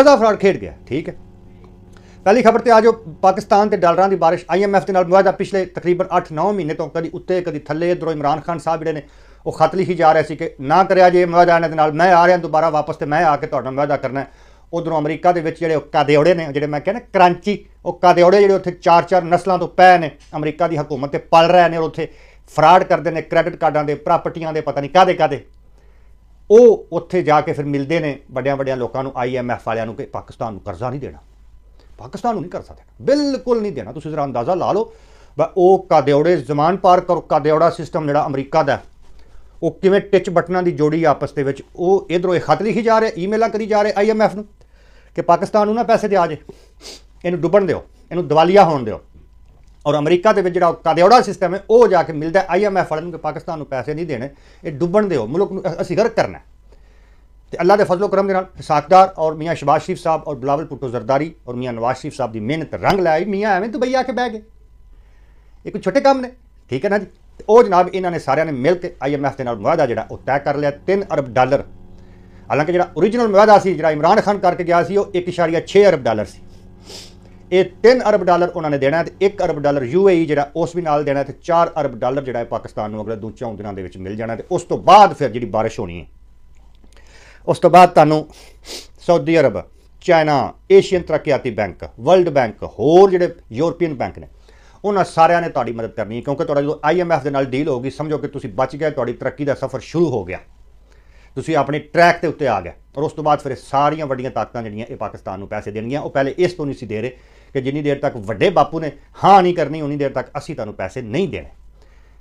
ਲੋਕਾਂ ਫਰਾਡ ਖੇਡ ਗਿਆ ਠੀਕ ਹੈ ਪਹਿਲੀ ਖਬਰ ਤੇ ਆਜੋ ਪਾਕਿਸਤਾਨ ਤੇ ਡਾਲਰਾਂ ਦੀ ਬਾਰਿਸ਼ ਆਈਐਮਐਫ ਦੇ ਨਾਲ ਮੁਆਵਜ਼ਾ ਪਿਛਲੇ ਤਕਰੀਬਨ 8-9 ਮਹੀਨੇ ਤੋਂ ਕਦੀ ਉੱਤੇ ਕਦੀ ਥੱਲੇ ਇਧਰੋਂ ਇਮਰਾਨ ਖਾਨ ਸਾਹਿਬ ਜਿਹੜੇ ਨੇ ਉਹ ਖਤ ਲਿਖੀ ਜਾ ਰਿਹਾ ਸੀ ਕਿ ਨਾ ਕਰਿਆ ਜੇ ਮੁਆਵਜ਼ਾ ਇਹਨਾਂ ਦੇ ਨਾਲ ਮੈਂ ਆ ਰਿਹਾ ਦੁਬਾਰਾ ਵਾਪਸ ਤੇ ਮੈਂ ਆ ਕੇ ਤੁਹਾਡਾ ਮੁਆਵਜ਼ਾ ਕਰਨਾ ਉਧਰੋਂ ਅਮਰੀਕਾ ਦੇ ਵਿੱਚ ਜਿਹੜੇ ਕਾਦੇਉੜੇ ਨੇ ਜਿਹੜੇ ਮੈਂ ਕਹਿੰਦਾ ਕਰਾਂਚੀ ਉਹ ਕਾਦੇਉੜੇ ਜਿਹੜੇ ਉੱਥੇ ਚਾਰ ਚਾਰ ਨਸਲਾਂ ਤੋਂ ਪੈ ਨੇ ਅਮਰੀਕਾ ਦੀ ਹਕੂਮਤ ਤੇ ਪਲ ਰਹੇ ਨੇ ਉੱਥੇ ਫਰਾਡ ਕਰਦੇ ਨੇ ਕ੍ਰੈਡਿਟ ਕਾਰਡਾਂ ਦੇ ਪ੍ਰਾਪਰਟੀਆਂ ਦੇ ਪਤਾ ਨਹੀਂ ਕਾਦੇ ਕਾਦੇ ਉਹ ਉੱਥੇ ਜਾ ਕੇ ਫਿਰ ਮਿਲਦੇ ਨੇ ਵੱਡਿਆਂ ਵੱਡਿਆਂ ਲੋਕਾਂ ਨੂੰ ਆਈਐਮਐਫ ਵਾਲਿਆਂ ਨੂੰ ਕਿ ਪਾਕਿਸਤਾਨ ਨੂੰ ਕਰਜ਼ਾ ਨਹੀਂ ਦੇਣਾ ਪਾਕਿਸਤਾਨ ਨੂੰ ਨਹੀਂ ਕਰ ਸਕਦਾ ਬਿਲਕੁਲ ਨਹੀਂ ਦੇਣਾ ਤੁਸੀਂ ਜ਼ਰਾ ਅੰਦਾਜ਼ਾ ਲਾ ਲਓ ਬਾ ਉਹ ਕਾਦਿਓੜੇ ਜ਼ਮਾਨ ਪਾਰ ਕਰੋ ਕਾਦਿਓੜਾ ਸਿਸਟਮ ਜਿਹੜਾ ਅਮਰੀਕਾ ਦਾ ਉਹ ਕਿਵੇਂ ਟਿਚ ਬਟਨਾਂ ਦੀ ਜੋੜੀ ਆਪਸ ਦੇ ਵਿੱਚ ਉਹ ਇਧਰੋਂ ਇਹ ਖਤ ਲਿਖੀ ਜਾ ਰਿਹਾ ਈਮੇਲਾਂ ਕਰੀ ਜਾ ਰਿਹਾ ਆਈਐਮਐਫ ਨੂੰ ਕਿ ਪਾਕਿਸਤਾਨ ਨੂੰ ਨਾ ਪੈਸੇ ਦੇ ਆ ਜੇ ਇਹਨੂੰ ਡੁੱਬਣ ਦਿਓ ਇਹਨੂੰ ਦਿਵਾਲੀਆ ਹੋਣ ਦਿਓ ਔਰ ਅਮਰੀਕਾ ਦੇ ਵਿੱਚ ਜਿਹੜਾ ਕਾਦਿਓੜਾ ਸਿਸਟਮ ਹੈ ਉਹ ਜਾ ਕੇ ਮਿਲਦਾ ਆਈਐਮਐਫ ਵਾਲਿਆਂ ਨੂੰ ਕਿ ਪਾਕਿਸਤਾਨ ਨੂੰ ਪੈਸੇ ਨਹੀਂ ਦੇਣੇ ਇਹ ਡੁੱਬਣ ਦਿਓ ਮੁਲਕ ਨੂੰ ਅਸੀਂ ਗਰਕ ਕਰਨਾ ਤੇ ਅੱਲਾ ਦੇ ਫਜ਼ਲੋ ਕਰਮ ਦੇ ਨਾਲ ਸਾਖਦਾਰ ਔਰ ਮੀਆਂ ਸ਼ਬਾਸ਼ ਸ਼ਰੀਫ ਸਾਹਿਬ ਔਰ ਬਲਾਵਲ ਪੁੱਟੋ ਜ਼ਰਦਾਰੀ ਔਰ ਮੀਆਂ ਨਵਾਜ਼ ਸ਼ਰੀਫ ਸਾਹਿਬ ਦੀ ਮਿਹਨਤ ਰੰਗ ਲਾਈ ਮੀਆਂ ਐਵੇਂ ਦੁਬਈ ਆ ਕੇ ਬਹਿ ਗਏ ਇਹ ਕੋਈ ਛੋਟੇ ਕੰਮ ਨੇ ਠੀਕ ਹੈ ਨਾ ਜੀ ਉਹ ਜਨਾਬ ਇਹਨਾਂ ਨੇ ਸਾਰਿਆਂ ਨੇ ਮਿਲ ਕੇ ਆਈਐਮਐਫ ਦੇ ਨਾਲ ਮੁਆਦਾ ਜਿਹੜਾ ਉਹ ਤੈਅ ਕਰ ਲਿਆ 3 ਅਰਬ ਡਾਲਰ ਹਾਲਾਂਕਿ ਜਿਹੜਾ origignal ਮੁਆਦਾ ਸੀ ਜਿਹੜਾ ਇਮਰਾਨ ਖਾਨ ਕਰਕੇ ਗਿਆ ਸੀ ਉਹ 1.6 ਅਰਬ ਡਾਲਰ ਸੀ ਇਹ 3 ਅਰਬ ਡਾਲਰ ਉਹਨਾਂ ਨੇ ਦੇਣਾ ਤੇ 1 ਅਰਬ ਡਾਲਰ ਯੂਏਈ ਜਿਹੜਾ ਉਸ ਵੀ ਨਾਲ ਦੇਣਾ ਤੇ 4 ਅਰਬ ਡਾਲਰ ਜਿਹੜਾ ਹੈ ਪਾਕਿਸਤਾਨ ਨੂੰ ਅਗਲੇ ਦੋ ਚੌਂ ਦਿਨਾਂ ਦੇ ਵਿੱਚ ਮਿਲ ਜਾਣਾ ਤੇ ਉਸ ਤੋਂ ਬਾਅਦ ਫਿਰ ਜਿਹੜੀ بارش ਹੋਣੀ ਹੈ ਉਸ ਤੋਂ ਬਾਅਦ ਤੁਹਾਨੂੰ ਸਾਊਦੀ ਅਰਬ ਚਾਈਨਾ ਏਸ਼ੀਅਨ ਤਰੱਕੀਆਤੀ ਬੈਂਕ ਵਰਲਡ ਬੈਂਕ ਹੋਰ ਜਿਹੜੇ ਯੂਰੋਪੀਅਨ ਬੈਂਕ ਨੇ ਉਹਨਾਂ ਸਾਰਿਆਂ ਨੇ ਤੁਹਾਡੀ ਮਦਦ ਕਰਨੀ ਹੈ ਕਿਉਂਕਿ ਤੁਹਾਡਾ ਜਦੋਂ ਆਈਐਮਐਫ ਦੇ ਨਾਲ ਡੀਲ ਹੋਊਗੀ ਸਮਝੋ ਕਿ ਤੁਸੀਂ ਬਚ ਗਏ ਤੁਹਾਡੀ ਤਰੱਕੀ ਦਾ ਸਫ਼ਰ ਸ਼ੁਰੂ ਹੋ ਗਿਆ ਤੁਸੀਂ ਆਪਣੇ ਟਰੈਕ ਤੇ ਉੱਤੇ ਆ ਗਏ ਔਰ ਉਸ ਤੋਂ ਬਾਅਦ ਫਿਰ ਸਾਰੀਆਂ ਵੱਡੀਆਂ ਤਾਕਤਾਂ ਜਿਹੜੀਆਂ ਇਹ ਪਾਕਿਸਤਾਨ ਨੂੰ ਪੈਸੇ ਦੇਣਗੀਆਂ ਉਹ ਪਹਿਲੇ ਇਸ ਤੋਂ ਨਹੀਂ ਸੀ ਦੇ ਰਹੇ ਕਿ ਜਿੰਨੀ ਦੇਰ ਤੱਕ ਵੱਡੇ ਬਾਪੂ ਨੇ ਹਾਂ ਨਹੀਂ ਕਰਨੀ ਉਨੀ ਦੇਰ ਤੱਕ ਅਸੀਂ ਤੁਹਾਨੂੰ ਪੈਸੇ ਨਹੀਂ ਦੇਣੇ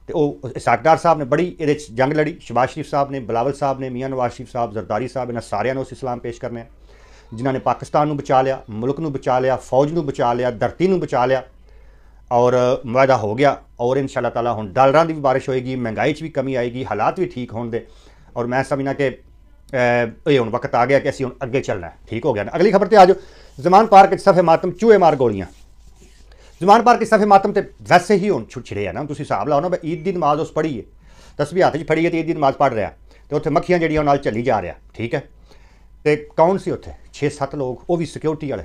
ਤੇ ਉਹ ਸਾਕਦਾਰ ਸਾਹਿਬ ਨੇ ਬੜੀ ਇਹਦੇ ਚ ਜੰਗ ਲੜੀ ਸ਼ਬਾਸ਼ ਸ਼ਰੀਫ ਸਾਹਿਬ ਨੇ ਬਲਾਵਲ ਸਾਹਿਬ ਨੇ ਮੀਆਂ ਨਵਾਜ਼ ਸ਼ਰੀਫ ਸਾਹਿਬ ਜ਼ਰਦਾਰੀ ਸਾਹਿਬ ਇਹਨਾਂ ਸਾਰਿਆਂ ਨੂੰ ਉਸ ਇਸਲਾਮ ਪੇਸ਼ ਕਰਨੇ ਜਿਨ੍ਹਾਂ ਨੇ ਪਾਕਿਸਤਾਨ ਨੂੰ ਬਚਾ ਲਿਆ ਮੁਲਕ ਨੂੰ ਬਚਾ ਲਿਆ ਫੌਜ ਨੂੰ ਬਚਾ ਲਿਆ ਧਰਤੀ ਨੂੰ ਬਚਾ ਲਿਆ ਔਰ ਵਾਅਦਾ ਹੋ ਗਿਆ ਔਰ ਇਨਸ਼ਾ ਅੱਲਾਹ ਤਾਲਾ ਹੁਣ ਡਾਲਰਾਂ ਦੀ ਵੀ ਬਾਰਿਸ਼ ਹੋਏਗੀ ਮਹਿੰਗਾਈ 'ਚ ਵੀ ਕਮੀ ਆਏਗੀ ਹਾਲਾਤ ਵੀ ਠੀਕ ਹੋਣ ਦੇ ਔਰ ਮੈਂ ਸਮਝਣਾ ਕਿ ਇਹ ਹੁਣ ਵਕਤ ਆ ਗਿਆ ਕਿ ਅਸੀਂ ਹੁਣ ਅੱਗੇ ਚੱਲਣਾ ਠੀਕ ਹੋ ਗਿਆ ਨਾ ਅਗਲੀ ਖਬਰ ਤੇ ਆਜੋ ਜ਼ਮਾਨ ਪਾਰਕ ਵਿੱਚ ਸਫੇ ਮਾਤਮ ਚੂਹੇ ਮਾਰ ਗੋਲੀਆਂ ਜ਼ਮਾਨ ਪਾਰਕ ਵਿੱਚ ਸਫੇ ਮਾਤਮ ਤੇ ਵੈਸੇ ਹੀ ਹੁਣ ਛੁੱਟ ਛਿੜੇ ਆ ਨਾ ਤੁਸੀਂ ਹਿਸਾਬ ਲਾਓ ਨਾ ਬਈ ਈਦ ਦੀ ਨਮਾਜ਼ ਉਸ ਪੜੀਏ ਤਸਬੀਹ ਹੱਥ 'ਚ ਫੜੀਏ ਤੇ ਈਦ ਦੀ ਨਮਾਜ਼ ਪੜ ਰਿਹਾ ਤੇ ਉੱਥੇ ਮੱਖੀਆਂ ਜਿਹੜੀਆਂ ਨਾਲ ਚੱਲੀ ਜਾ ਰਿਹਾ ਠੀਕ ਹੈ ਤੇ ਕੌਣ ਸੀ ਉੱਥੇ 6-7 ਲੋਕ ਉਹ ਵੀ ਸਿਕਿਉਰਿਟੀ ਵਾਲੇ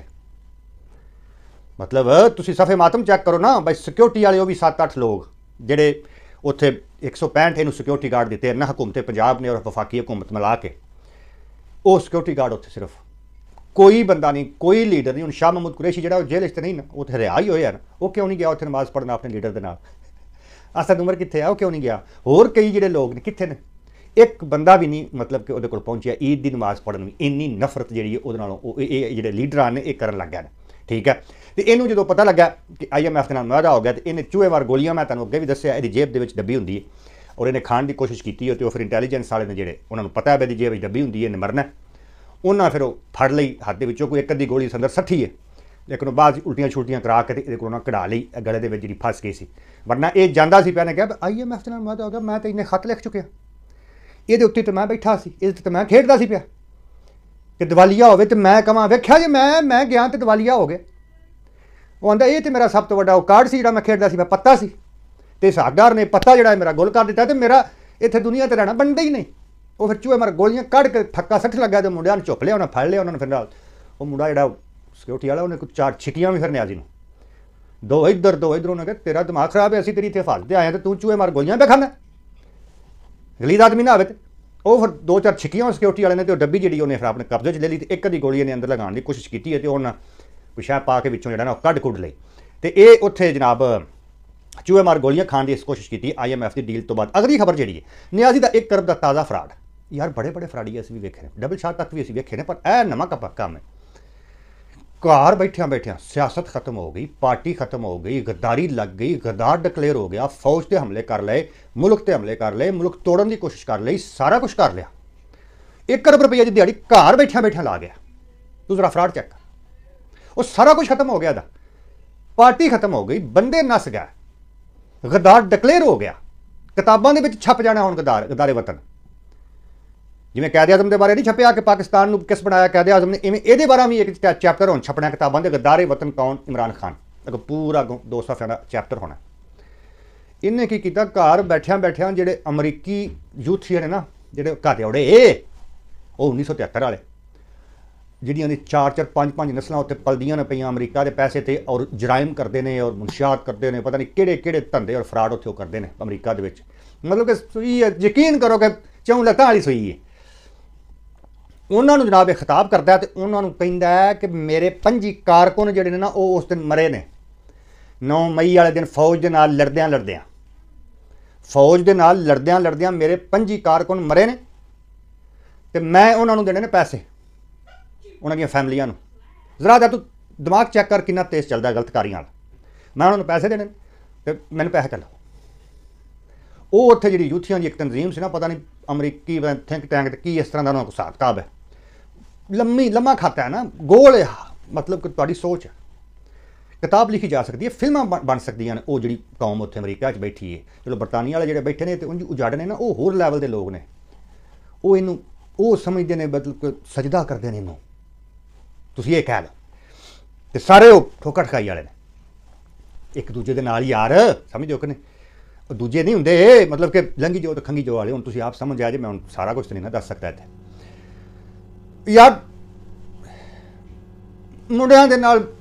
ਮਤਲਬ ਤੁਸੀਂ ਸਫੇ ਮਾਤਮ ਚੈੱਕ ਕਰੋ ਨਾ ਬਈ ਸਿਕਿਉਰਿਟੀ ਵਾਲੇ ਉਹ ਵੀ 7-8 ਲੋਕ ਜਿਹੜੇ ਉੱਥੇ 165 ਇਹਨੂੰ ਸਿਕਿਉਰਿਟੀ ਗਾਰਡ ਦਿੱਤੇ ਨਾ ਹਕੂਮਤ ਪੰਜਾਬ ਨੇ ਔਰ ਵਫਾਕੀ ਹਕੂਮਤ ਮਿਲਾ ਕੇ ਉਹ ਸਿਕਿਉਰਿਟੀ ਗਾਰਡ ਉੱਥੇ ਸਿਰਫ ਕੋਈ ਬੰਦਾ ਨਹੀਂ ਕੋਈ ਲੀਡਰ ਨਹੀਂ ਹੁਣ ਸ਼ਾਹ ਮਹਮੂਦ ਕੁਰੈਸ਼ੀ ਜਿਹੜਾ ਉਹ ਜੇਲ੍ਹ 'ਚ ਨਹੀਂ ਨਾ ਉੱਥੇ ਤੇ ਰਿਹਾ ਹੀ ਹੋਇਆ ਨਾ ਉਹ ਕਿਉਂ ਨਹੀਂ ਗਿਆ ਉੱਥੇ ਨਮਾਜ਼ ਪੜਨ ਆਪਣੇ ਲੀਡਰ ਦੇ ਨਾਲ ਅਸਦ ਉਮਰ ਕਿੱਥੇ ਆ ਉਹ ਕਿਉਂ ਨਹੀਂ ਗਿਆ ਹੋਰ ਕਈ ਜਿਹੜੇ ਲੋਕ ਨੇ ਕਿੱਥੇ ਨੇ ਇੱਕ ਬੰਦਾ ਵੀ ਨਹੀਂ ਮਤਲਬ ਕਿ ਉਹਦੇ ਕੋਲ ਪਹੁੰਚਿਆ ਈਦ ਦੀ ਨਮਾਜ਼ ਪੜਨ ਵੀ ਇੰਨੀ ਨਫ਼ਰਤ ਜਿਹੜੀ ਉਹਦੇ ਨਾਲੋਂ ਉਹ ਇਹ ਜਿਹੜੇ ਲੀਡਰਾਂ ਨੇ ਇਹ ਕਰਨ ਲੱਗ ਗਏ ਨੇ ਠੀਕ ਹੈ ਤੇ ਇਹਨੂੰ ਜਦੋਂ ਪਤਾ ਲੱਗਾ ਕਿ ਆਈਐਮਐਫ ਦੇ ਨਾਲ ਮੁਆਹਦਾ ਹੋ ਗਿਆ ਤੇ ਇਹਨੇ ਚੂਹੇਵਾਰ ਗੋਲੀਆਂ ਮੈਂ ਤੁਹਾਨੂੰ ਅੱਗੇ ਵੀ ਦੱਸਿਆ ਇਹਦੀ ਜੇਬ ਦੇ ਵਿੱਚ ਡੱਬੀ ਹੁੰਦੀ ਹੈ ਔਰ ਇਹਨੇ ਖਾਣ ਦੀ ਕੋਸ਼ਿਸ਼ ਕੀਤੀ ਤੇ ਉਹ ਫਿਰ ਇੰਟੈਲੀਜੈਂਸ ਵਾਲੇ ਨੇ ਜਿਹੜੇ ਉਹਨਾਂ ਨੂੰ ਪਤਾ ਹੈ ਇਹਦੀ ਜੇਬ ਵਿੱਚ ਡੱਬੀ ਹੁੰਦੀ ਹੈ ਇਹਨੇ ਮਰਨਾ ਉਹਨਾਂ ਫਿਰ ਉਹ ਫੜ ਲਈ ਹੱਥ ਦੇ ਵਿੱਚੋਂ ਕੋਈ ਇੱਕ ਅੱਧੀ ਗੋਲੀ ਸੰਦਰ ਸੱਠੀ ਹੈ ਲੇਕਿਨ ਉਹ ਬਾਅਦ ਉਲਟੀਆਂ ਛੁਲਟੀਆਂ ਕਰਾ ਕੇ ਇਹਦੇ ਕੋਲੋਂ ਕਢਾ ਲਈ ਗਲੇ ਦੇ ਵਿੱਚ ਜਿਹੜੀ ਫਸ ਗਈ ਸੀ ਵਰਨਾ ਇਹ ਜਾਂਦਾ ਸੀ ਪਿਆ ਨੇ ਕਿਹਾ ਆਈਐਮਐਫ ਦੇ ਨਾਲ ਮੁਆਹਦਾ ਹੋ ਗਿਆ ਮੈਂ ਤਾਂ ਇਹਨੇ ਖਤ ਲਿਖ ਚੁੱਕਿਆ ਇਹਦੇ ਉੱਤੇ ਤਾਂ ਮੈਂ ਬੈਠਾ ਸੀ ਇਹਦੇ ਤੇ ਮੈਂ ਖੇਡਦਾ ਸੀ ਪਿਆ ਕਿ ਦਿਵਾਲੀਆ ਹੋਵੇ ਤੇ ਮੈਂ ਕਹਾਂ ਵੇਖਿਆ ਜੇ ਮੈਂ ਮੈਂ ਗਿਆ ਤੇ ਦਿਵਾਲੀਆ ਹੋ ਗਿਆ ਉਹ ਆਂਦਾ ਇਹ ਤੇ ਮੇਰਾ ਸਭ ਤੋਂ ਵੱਡਾ ਉਹ ਕਾਰਡ ਸੀ ਜਿਹੜਾ ਮੈਂ ਖੇਡਦਾ ਸੀ ਮੈਂ ਪੱਤਾ ਸੀ ਤੇ ਸਾਗਰ ਨੇ ਪੱਤਾ ਜਿਹੜਾ ਮੇਰਾ ਗੋਲ ਕਰ ਦਿੱਤਾ ਤੇ ਮੇਰਾ ਇੱਥੇ ਦੁਨੀਆ ਤੇ ਰਹਿਣਾ ਬਣਦਾ ਹੀ ਨਹੀਂ ਉਹ ਫਿਰ ਚੂਹੇ ਮਾਰ ਗੋਲੀਆਂ ਕੱਢ ਕੇ ਥੱਕਾ ਸੱਠ ਲੱਗਾ ਤੇ ਮੁੰਡਿਆਂ ਨੂੰ ਚੁੱਪ ਲਿਆ ਉਹਨਾਂ ਫੜ ਲਿਆ ਉਹਨਾਂ ਨੂੰ ਫਿਰ ਨਾਲ ਉਹ ਮੁੰਡਾ ਜਿਹੜਾ ਸਕਿਉਰਟੀ ਵਾਲਾ ਉਹਨੇ ਕੋਈ ਚਾਰ ਛਿੱਟੀਆਂ ਵੀ ਫਿਰ ਨਿਆਜ਼ੀ ਨੂੰ ਦੋ ਇੱਧਰ ਦੋ ਇੱਧਰ ਉਹਨਾਂ ਕਿਹਾ ਤੇਰਾ ਦਿਮਾਗ ਖਰਾਬ ਹੈ ਅਸੀਂ ਤੇਰੀ ਇੱਥੇ ਫਸਦੇ ਆਏ ਤੇ ਤੂੰ ਚੂਹੇ ਮਾਰ ਗੋਲੀਆਂ ਬਖਾਨਾ ਗਲੀ ਦਾ ਆਦਮੀ ਨਾ ਆਵੇ ਤੇ ਉਹ ਫਿਰ ਦੋ ਚਾਰ ਛਿੱਕੀਆਂ ਸਿਕਿਉਰਿਟੀ ਵਾਲੇ ਨੇ ਤੇ ਉਹ ਡੱਬੀ ਜਿਹੜੀ ਉਹਨੇ ਫਿਰ ਆਪਣੇ ਕਬਜ਼ੇ 'ਚ ਲੈ ਲਈ ਤੇ ਇੱਕ ਅਧੀ ਗੋਲੀ ਇਹਨੇ ਅੰਦਰ ਲਗਾਉਣ ਦੀ ਕੋਸ਼ਿਸ਼ ਕੀਤੀ ਹੈ ਤੇ ਉਹਨਾਂ ਪਿਸ਼ਾ ਪਾ ਕੇ ਵਿੱਚੋਂ ਜਿਹੜਾ ਨਾ ਕੱਢ ਕੁੱਢ ਲਈ ਤੇ ਇਹ ਉੱਥੇ ਜਨਾਬ ਮਾਰ ਗੋਲੀਆਂ ਖਾਣ ਦੀ ਕੋਸ਼ਿਸ਼ ਕੀਤੀ ਆਈਐਮਐਫ ਦੀ ਡੀਲ ਤੋਂ ਬਾਅਦ ਅਗਲੀ ਖਬਰ ਜਿਹੜੀ ਹੈ ਨਿਆਜ਼ੀ ਦਾ 1 ਕਰਬ ਦਾ ਤਾਜ਼ਾ ਫਰਾਡ ਯਾਰ ਬੜੇ ਬੜੇ ਫਰਾਡੀ ਅਸੀਂ ਵੀ ਵੇਖੇ ਨੇ ਡਬਲ ਸ਼ਾਟ ਤੱਕ ਵੀ ਅਸੀਂ ਵੇਖੇ ਨੇ ਪਰ ਇਹ ਨਵਾਂ ਪੱਕਾ ਮੈਂ ਘਰ ਬੈਠਿਆਂ ਬੈਠਿਆਂ ਸਿਆਸਤ ਖਤਮ ਹੋ ਗਈ ਪਾਰਟੀ ਖਤਮ ਹੋ ਗਈ ਗਦਾਰੀ ਲੱਗ ਗਈ ਗਦਾਰ ਡਿਕਲੇਅਰ ਹੋ ਗਿਆ ਫੌਜ ਤੇ ਹਮਲੇ ਕਰ ਲਏ ਮੁਲਕ ਤੇ ਹਮਲੇ ਕਰ ਲਏ ਮੁਲਕ ਤੋੜਨ ਦੀ ਕੋਸ਼ਿਸ਼ ਕਰ ਲਈ ਸਾਰਾ ਕੁਝ ਕਰ ਲਿਆ 1 ਕਰੋੜ ਰੁਪਏ ਦੀ ਦਿਹਾੜੀ ਘਰ ਬੈਠਿਆਂ ਬੈਠਿਆਂ ਲਾ ਗਿਆ ਤੂੰ ਜ਼ਰਾ ਫਰਾਡ ਚੈੱਕ ਉਹ ਸਾਰਾ ਕੁਝ ਖਤਮ ਹੋ ਗਿਆ ਦਾ ਪਾਰਟੀ ਖਤਮ ਹੋ ਗਈ ਬੰਦੇ ਨਸ ਗਏ ਗਦਾਰ ਡਿਕਲੇਅਰ ਹੋ ਗਿਆ ਕਿਤਾਬਾਂ ਦੇ ਵਿੱਚ ਛਪ ਜਾਣਾ ਹੁਣ ਗਦਾਰ ਗਦਾਰੇ ਵਤਨ ਜਿਵੇਂ ਕਾਇਦੇ ਆਜ਼ਮ ਦੇ ਬਾਰੇ ਨਹੀਂ ਛਪਿਆ ਕਿ ਪਾਕਿਸਤਾਨ ਨੂੰ ਕਿਸ ਬਣਾਇਆ ਕਾਇਦੇ ਆਜ਼ਮ ਨੇ ਇਵੇਂ ਇਹਦੇ ਬਾਰੇ ਵੀ ਇੱਕ ਚੈਪਟਰ ਹੋਣ ਛਪਣਾ ਕਿਤਾਬਾਂ ਦੇ ਗਦਾਰੇ ਵਤਨ ਕੌਣ ਇਮਰਾਨ ਖਾਨ ਇੱਕ ਪੂਰਾ 200 ਸਾਡਾ ਚੈਪਟਰ ਹੋਣਾ ਇਹਨੇ ਕੀ ਕੀਤਾ ਘਰ ਬੈਠਿਆਂ ਬੈਠਿਆਂ ਜਿਹੜੇ ਅਮਰੀਕੀ ਯੂਥੀਅਰ ਨੇ ਨਾ ਜਿਹੜੇ ਘਾਤੇ ਉੜੇ ਉਹ 1973 ਵਾਲੇ ਜਿਹੜੀਆਂ ਨੇ ਚਾਰ ਚਾਰ ਪੰਜ ਪੰਜ ਨਸਲਾਂ ਉੱਤੇ ਪਲਦੀਆਂ ਨੇ ਪਈਆਂ ਅਮਰੀਕਾ ਦੇ ਪੈਸੇ ਤੇ ਔਰ ਜਰਾਇਮ ਕਰਦੇ ਨੇ ਔਰ ਮੁਨਸ਼ਿਆਤ ਕਰਦੇ ਨੇ ਪਤਾ ਨਹੀਂ ਕਿਹੜੇ ਕਿਹੜੇ ਧੰਦੇ ਔਰ ਫਰਾਡ ਉੱਥੇ ਉਹ ਕਰਦੇ ਨੇ ਅਮਰੀਕਾ ਦੇ ਵਿੱਚ ਮਤਲਬ ਕਿ ਯਕੀਨ ਕਰੋ ਕਿ ਚੌਂ ਲਤਾਂ ਵਾਲੀ ਸੋਈ ਹੈ ਉਹਨਾਂ ਨੂੰ ਜਨਾਬ ਇਹ ਖਿਤਾਬ ਕਰਦਾ ਤੇ ਉਹਨਾਂ ਨੂੰ ਕਹਿੰਦਾ ਕਿ ਮੇਰੇ ਪੰਜੀ ਕਾਰਕੁਨ ਜਿਹੜੇ ਨੇ ਨਾ ਉਹ ਉਸ ਦਿਨ ਮਰੇ ਨੇ 9 ਮਈ ਵਾਲੇ ਦਿਨ ਫੌਜ ਦੇ ਨਾਲ ਲੜਦਿਆਂ ਲੜਦਿਆਂ ਫੌਜ ਦੇ ਨਾਲ ਲੜਦਿਆਂ ਲੜਦਿਆਂ ਮੇਰੇ ਪੰਜੀ ਕਾਰਕੁਨ ਮਰੇ ਨੇ ਤੇ ਮੈਂ ਉਹਨਾਂ ਨੂੰ ਦੇਣੇ ਨੇ ਪੈਸੇ ਉਹਨਾਂ ਦੀਆਂ ਫੈਮਲੀਆਂ ਨੂੰ ਜ਼ਰਾ ਜਾ ਤੂੰ ਦਿਮਾਗ ਚੈੱਕ ਕਰ ਕਿੰਨਾ ਤੇਜ਼ ਚੱਲਦਾ ਗਲਤਕਾਰੀਆਂ ਨਾਲ ਮੈਂ ਉਹਨਾਂ ਨੂੰ ਪੈਸੇ ਦੇਣੇ ਤੇ ਮੈਨੂੰ ਪੈਸੇ ਚੱਲੋ ਉਹ ਉੱਥੇ ਜਿਹੜੀ ਯੂਥੀਆਂ ਦੀ ਇੱਕ ਤਨਜ਼ੀਮ ਸੀ ਨਾ ਪਤਾ ਨਹੀਂ ਅਮਰੀਕੀ ਥਿੰਕ ਟੈਂਕ ਤੇ ਕੀ ਇਸ ਤਰ੍ਹਾਂ ਦਾ ਉਹਨਾਂ ਕੋ ਸਾਖਤਾਬ ਹੈ ਲੰਮੀ ਲੰਮਾ ਖਾਤਾ ਹੈ ਨਾ ਗੋਲ ਹੈ ਮਤਲਬ ਕਿ ਤੁਹਾਡੀ ਸੋਚ ਹੈ ਕਿਤਾਬ ਲਿਖੀ ਜਾ ਸਕਦੀ ਹੈ ਫਿਲਮਾਂ ਬਣ ਸਕਦੀਆਂ ਨੇ ਉਹ ਜਿਹੜੀ ਕੌਮ ਉੱਥੇ ਅਮਰੀਕਾ 'ਚ ਬੈਠੀ ਹੈ ਚਲੋ ਬਰਤਾਨੀਆ ਵਾਲੇ ਜਿਹੜੇ ਬੈਠੇ ਨੇ ਤੇ ਉਹਨਾਂ ਦੀ ਉਜਾੜਨੇ ਨਾ ਉਹ ਹੋਰ ਲੈਵਲ ਦੇ ਲੋਕ ਨੇ ਉਹ ਇਹਨੂੰ ਉਹ ਸਮਝਦੇ ਨੇ ਮਤਲਬ ਕਿ ਸਜਦਾ ਕਰਦੇ ਨੇ ਇਹਨੂੰ ਤੁਸੀਂ ਇਹ ਕਹਿ ਲਓ ਤੇ ਸਾਰੇ ਉਹ ਠੋਕਰ ਠਕਾਈ ਵਾਲੇ ਨੇ ਇੱਕ ਦੂਜੇ ਦੇ ਨਾਲ ਯਾਰ ਸਮਝੋ ਕਿ ਨਹੀਂ ਦੂਜੇ ਨਹੀਂ ਹੁੰਦੇ ਮਤਲਬ ਕਿ ਲੰਗੀ ਜੋ ਤੇ ਖੰਗੀ ਜੋ ਵਾਲੇ ਹੁਣ ਤੁਸੀਂ ਆਪ ਸਮਝ ਆ ਜੇ ਮੈਂ ਹੁਣ ਸਾਰਾ ਕੁਝ ਨਹੀਂ ਨਾ ਦੱਸ ਸਕਦਾ ਇੱਥੇ ਯਾਰ ਮੁੰਡਿਆਂ ਦੇ ਨਾਲ